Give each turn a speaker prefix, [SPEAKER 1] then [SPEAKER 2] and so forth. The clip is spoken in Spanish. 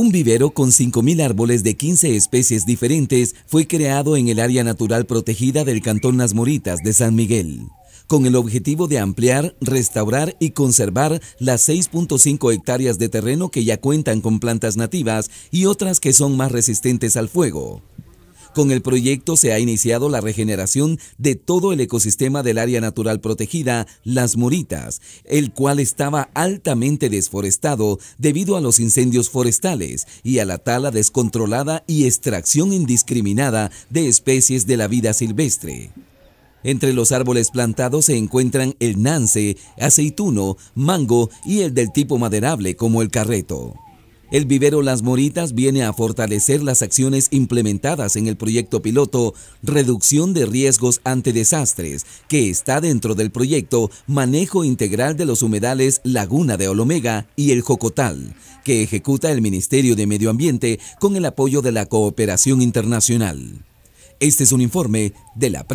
[SPEAKER 1] Un vivero con 5.000 árboles de 15 especies diferentes fue creado en el área natural protegida del Cantón Las Moritas de San Miguel con el objetivo de ampliar, restaurar y conservar las 6.5 hectáreas de terreno que ya cuentan con plantas nativas y otras que son más resistentes al fuego. Con el proyecto se ha iniciado la regeneración de todo el ecosistema del área natural protegida, Las Muritas, el cual estaba altamente desforestado debido a los incendios forestales y a la tala descontrolada y extracción indiscriminada de especies de la vida silvestre. Entre los árboles plantados se encuentran el nance, aceituno, mango y el del tipo maderable como el carreto. El vivero Las Moritas viene a fortalecer las acciones implementadas en el proyecto piloto Reducción de Riesgos ante Desastres, que está dentro del proyecto Manejo Integral de los Humedales Laguna de Olomega y el Jocotal, que ejecuta el Ministerio de Medio Ambiente con el apoyo de la Cooperación Internacional. Este es un informe de la